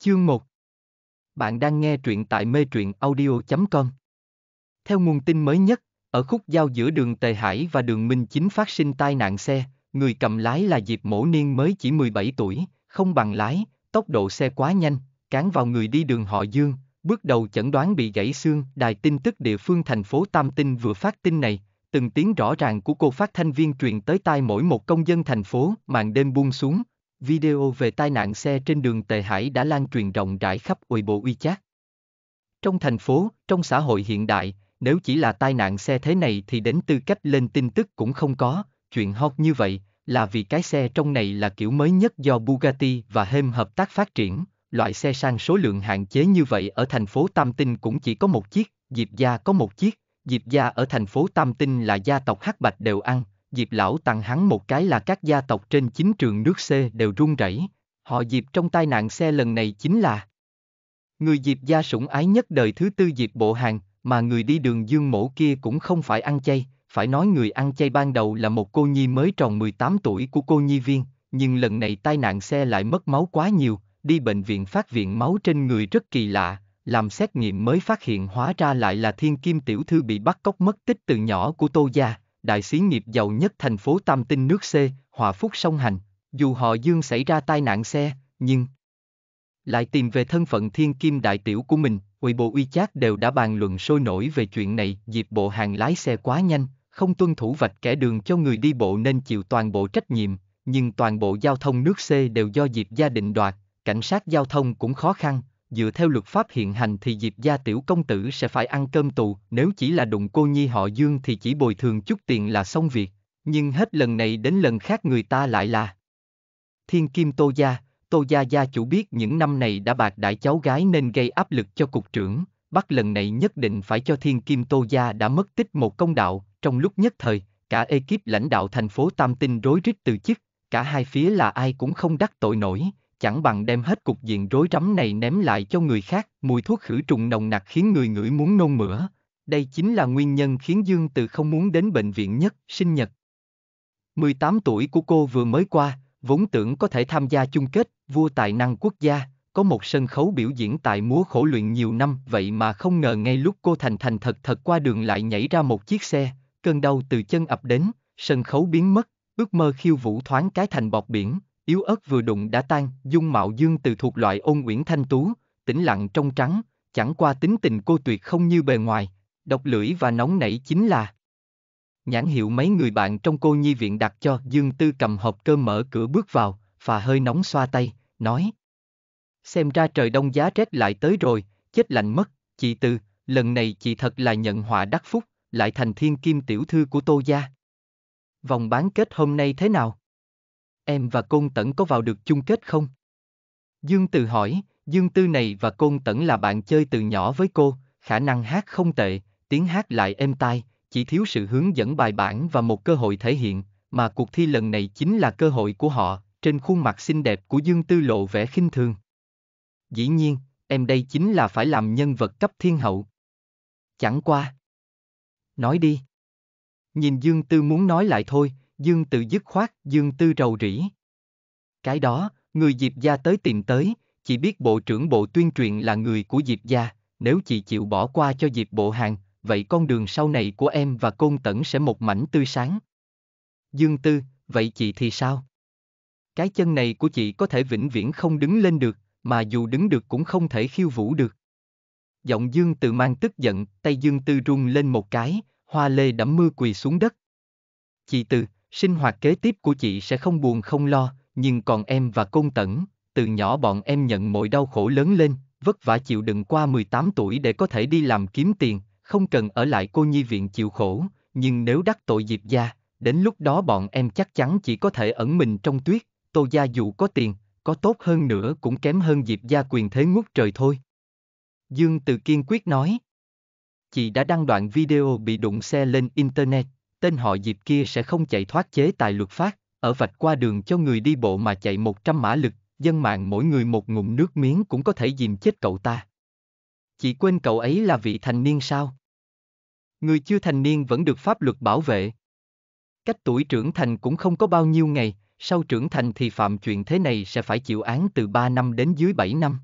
Chương 1 Bạn đang nghe truyện tại mê truyện audio.com Theo nguồn tin mới nhất, ở khúc giao giữa đường Tề Hải và đường Minh Chính phát sinh tai nạn xe, người cầm lái là Diệp Mổ Niên mới chỉ 17 tuổi, không bằng lái, tốc độ xe quá nhanh, cán vào người đi đường họ Dương, bước đầu chẩn đoán bị gãy xương, đài tin tức địa phương thành phố Tam Tinh vừa phát tin này, từng tiếng rõ ràng của cô phát thanh viên truyền tới tai mỗi một công dân thành phố, màn đêm buông xuống, Video về tai nạn xe trên đường Tề Hải đã lan truyền rộng rãi khắp Uy Bộ Uy Chát. Trong thành phố, trong xã hội hiện đại, nếu chỉ là tai nạn xe thế này thì đến tư cách lên tin tức cũng không có, chuyện hot như vậy là vì cái xe trong này là kiểu mới nhất do Bugatti và Hem hợp tác phát triển, loại xe sang số lượng hạn chế như vậy ở thành phố Tam Tinh cũng chỉ có một chiếc, Diệp Gia có một chiếc, Diệp Gia ở thành phố Tam Tinh là gia tộc Hắc Bạch đều ăn, Diệp lão tặng hắn một cái là các gia tộc trên chính trường nước C đều run rẩy. Họ Diệp trong tai nạn xe lần này chính là Người Diệp gia sủng ái nhất đời thứ tư Diệp bộ hàng, mà người đi đường dương mổ kia cũng không phải ăn chay, phải nói người ăn chay ban đầu là một cô nhi mới tròn 18 tuổi của cô nhi viên, nhưng lần này tai nạn xe lại mất máu quá nhiều, đi bệnh viện phát viện máu trên người rất kỳ lạ, làm xét nghiệm mới phát hiện hóa ra lại là thiên kim tiểu thư bị bắt cóc mất tích từ nhỏ của tô gia, đại xí nghiệp giàu nhất thành phố Tam Tinh nước C, Hòa Phúc song hành, dù họ Dương xảy ra tai nạn xe, nhưng lại tìm về thân phận thiên kim đại tiểu của mình, Ủy bộ uy chát đều đã bàn luận sôi nổi về chuyện này, dịp bộ hàng lái xe quá nhanh, không tuân thủ vạch kẻ đường cho người đi bộ nên chịu toàn bộ trách nhiệm, nhưng toàn bộ giao thông nước C đều do dịp gia định đoạt, cảnh sát giao thông cũng khó khăn, dựa theo luật pháp hiện hành thì Diệp gia tiểu công tử sẽ phải ăn cơm tù, nếu chỉ là đụng cô nhi họ Dương thì chỉ bồi thường chút tiền là xong việc, nhưng hết lần này đến lần khác người ta lại là Thiên Kim Tô Gia, Tô Gia Gia chủ biết những năm này đã bạc đại cháu gái nên gây áp lực cho cục trưởng, bắt lần này nhất định phải cho Thiên Kim Tô Gia đã mất tích một công đạo, trong lúc nhất thời, cả ekip lãnh đạo thành phố Tam Tinh rối rít từ chức, cả hai phía là ai cũng không đắc tội nổi, chẳng bằng đem hết cục diện rối rắm này ném lại cho người khác. Mùi thuốc khử trùng nồng nặc khiến người ngửi muốn nôn mửa. Đây chính là nguyên nhân khiến Dương Từ không muốn đến bệnh viện nhất, sinh nhật. 18 tuổi của cô vừa mới qua, vốn tưởng có thể tham gia chung kết, vua tài năng quốc gia, có một sân khấu biểu diễn tại múa khổ luyện nhiều năm, vậy mà không ngờ ngay lúc cô thành thành thật thật qua đường lại nhảy ra một chiếc xe, cơn đau từ chân ập đến, sân khấu biến mất, ước mơ khiêu vũ thoáng cái thành bọt biển, yếu ớt vừa đụng đã tan, dung mạo dương từ thuộc loại ôn quyển thanh tú, tĩnh lặng trong trắng, chẳng qua tính tình cô tuyệt không như bề ngoài, độc lưỡi và nóng nảy chính là nhãn hiệu mấy người bạn trong cô nhi viện đặt cho dương tư cầm hộp cơm mở cửa bước vào phà hơi nóng xoa tay nói xem ra trời đông giá rét lại tới rồi chết lạnh mất chị từ lần này chị thật là nhận họa đắc phúc lại thành thiên kim tiểu thư của tô gia vòng bán kết hôm nay thế nào Em và Côn Tẩn có vào được chung kết không? Dương Từ hỏi, Dương Tư này và Côn Tẩn là bạn chơi từ nhỏ với cô, khả năng hát không tệ, tiếng hát lại êm tai, chỉ thiếu sự hướng dẫn bài bản và một cơ hội thể hiện, mà cuộc thi lần này chính là cơ hội của họ, trên khuôn mặt xinh đẹp của Dương Tư lộ vẻ khinh thường. Dĩ nhiên, em đây chính là phải làm nhân vật cấp thiên hậu. Chẳng qua. Nói đi. Nhìn Dương Tư muốn nói lại thôi, Dương Tự dứt khoát, Dương Tư rầu rĩ. Cái đó, người Diệp gia tới tìm tới, chỉ biết bộ trưởng bộ tuyên truyền là người của Diệp gia, nếu chị chịu bỏ qua cho Diệp bộ hàng, vậy con đường sau này của em và Côn Tẩn sẽ một mảnh tươi sáng. Dương Tư, vậy chị thì sao? Cái chân này của chị có thể vĩnh viễn không đứng lên được, mà dù đứng được cũng không thể khiêu vũ được. Giọng Dương Tư mang tức giận, tay Dương Tư run lên một cái, hoa lê đẫm mưa quỳ xuống đất. Chị Tư, sinh hoạt kế tiếp của chị sẽ không buồn không lo, nhưng còn em và Côn Tẩn, từ nhỏ bọn em nhận mọi đau khổ lớn lên, vất vả chịu đựng qua 18 tuổi để có thể đi làm kiếm tiền, không cần ở lại cô nhi viện chịu khổ, nhưng nếu đắc tội Diệp gia, đến lúc đó bọn em chắc chắn chỉ có thể ẩn mình trong tuyết, Tô gia dù có tiền, có tốt hơn nữa cũng kém hơn Diệp gia quyền thế ngút trời thôi. Dương Từ kiên quyết nói. Chị đã đăng đoạn video bị đụng xe lên Internet, tên họ Diệp kia sẽ không chạy thoát chế tài luật pháp, ở vạch qua đường cho người đi bộ mà chạy 100 mã lực, dân mạng mỗi người một ngụm nước miếng cũng có thể dìm chết cậu ta. Chỉ quên cậu ấy là vị thành niên sao? Người chưa thành niên vẫn được pháp luật bảo vệ. Cách tuổi trưởng thành cũng không có bao nhiêu ngày, sau trưởng thành thì phạm chuyện thế này sẽ phải chịu án từ 3 năm đến dưới 7 năm.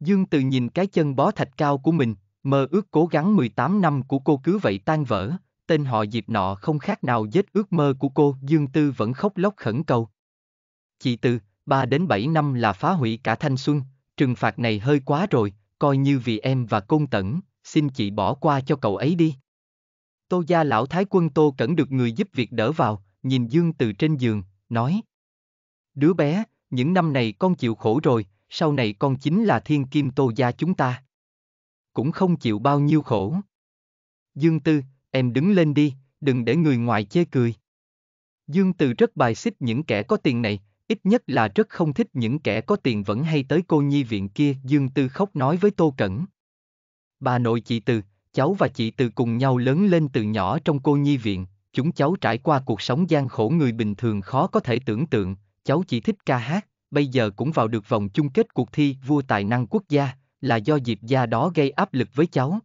Dương Từ nhìn cái chân bó thạch cao của mình, mơ ước cố gắng 18 năm của cô cứ vậy tan vỡ tên họ Diệp nọ không khác nào giết ước mơ của cô, Dương Tư vẫn khóc lóc khẩn cầu. Chị Tư, 3 đến 7 năm là phá hủy cả thanh xuân, trừng phạt này hơi quá rồi, coi như vì em và công tẩn, xin chị bỏ qua cho cậu ấy đi. Tô gia lão thái quân Tô Cẩn được người giúp việc đỡ vào, nhìn Dương từ trên giường, nói. Đứa bé, những năm này con chịu khổ rồi, sau này con chính là thiên kim Tô gia chúng ta. Cũng không chịu bao nhiêu khổ. Dương Tư, Em đứng lên đi, đừng để người ngoài chê cười. Dương Từ rất bài xích những kẻ có tiền này, ít nhất là rất không thích những kẻ có tiền vẫn hay tới cô nhi viện kia. Dương Tư khóc nói với Tô Cẩn. Bà nội chị Từ, cháu và chị Từ cùng nhau lớn lên từ nhỏ trong cô nhi viện, chúng cháu trải qua cuộc sống gian khổ người bình thường khó có thể tưởng tượng, cháu chỉ thích ca hát, bây giờ cũng vào được vòng chung kết cuộc thi vua tài năng quốc gia, là do dịp gia đó gây áp lực với cháu.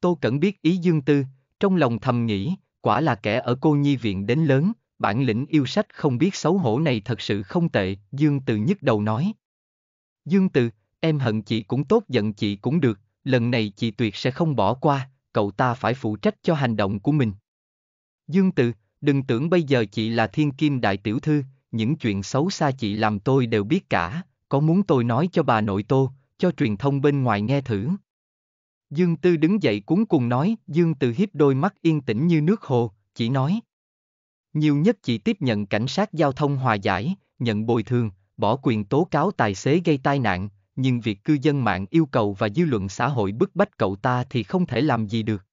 Tô Cẩn biết ý Dương Tư, trong lòng thầm nghĩ, quả là kẻ ở cô nhi viện đến lớn, bản lĩnh yêu sách không biết xấu hổ này thật sự không tệ, Dương Từ nhức đầu nói. Dương Từ, em hận chị cũng tốt giận chị cũng được, lần này chị tuyệt sẽ không bỏ qua, cậu ta phải phụ trách cho hành động của mình. Dương Từ, đừng tưởng bây giờ chị là thiên kim đại tiểu thư, những chuyện xấu xa chị làm tôi đều biết cả, có muốn tôi nói cho bà nội tô, cho truyền thông bên ngoài nghe thử. Dương Tư đứng dậy cuốn cùng nói, Dương Tư hiếp đôi mắt yên tĩnh như nước hồ, chỉ nói. Nhiều nhất chỉ tiếp nhận cảnh sát giao thông hòa giải, nhận bồi thường, bỏ quyền tố cáo tài xế gây tai nạn, nhưng việc cư dân mạng yêu cầu và dư luận xã hội bức bách cậu ta thì không thể làm gì được.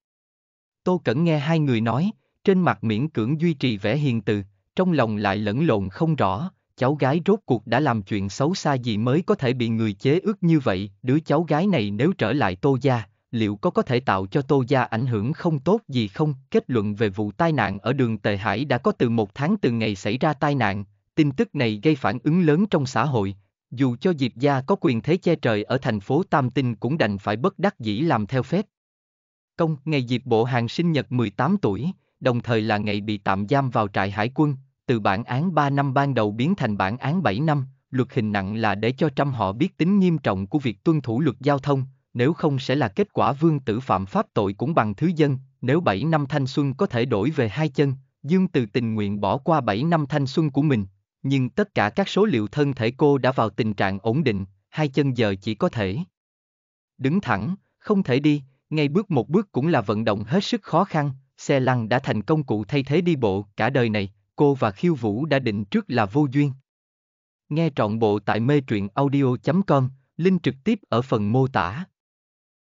Tô Cẩn nghe hai người nói, trên mặt miễn cưỡng duy trì vẻ hiền từ, trong lòng lại lẫn lộn không rõ, cháu gái rốt cuộc đã làm chuyện xấu xa gì mới có thể bị người chế ước như vậy, đứa cháu gái này nếu trở lại Tô Gia, liệu có có thể tạo cho Tô Gia ảnh hưởng không tốt gì không? Kết luận về vụ tai nạn ở đường Tề Hải đã có từ một tháng từ ngày xảy ra tai nạn, tin tức này gây phản ứng lớn trong xã hội. Dù cho Diệp Gia có quyền thế che trời ở thành phố Tam Tinh cũng đành phải bất đắc dĩ làm theo phép. Công, ngày Diệp Bộ Hàng sinh nhật 18 tuổi, đồng thời là ngày bị tạm giam vào trại hải quân, từ bản án 3 năm ban đầu biến thành bản án 7 năm, luật hình nặng là để cho trăm họ biết tính nghiêm trọng của việc tuân thủ luật giao thông, nếu không sẽ là kết quả vương tử phạm pháp tội cũng bằng thứ dân, nếu 7 năm thanh xuân có thể đổi về hai chân, Dương Từ tình nguyện bỏ qua 7 năm thanh xuân của mình, nhưng tất cả các số liệu thân thể cô đã vào tình trạng ổn định, hai chân giờ chỉ có thể đứng thẳng, không thể đi, ngay bước một bước cũng là vận động hết sức khó khăn, xe lăn đã thành công cụ thay thế đi bộ, cả đời này, cô và khiêu vũ đã định trước là vô duyên. Nghe trọn bộ tại mê truyện audio.com, link trực tiếp ở phần mô tả.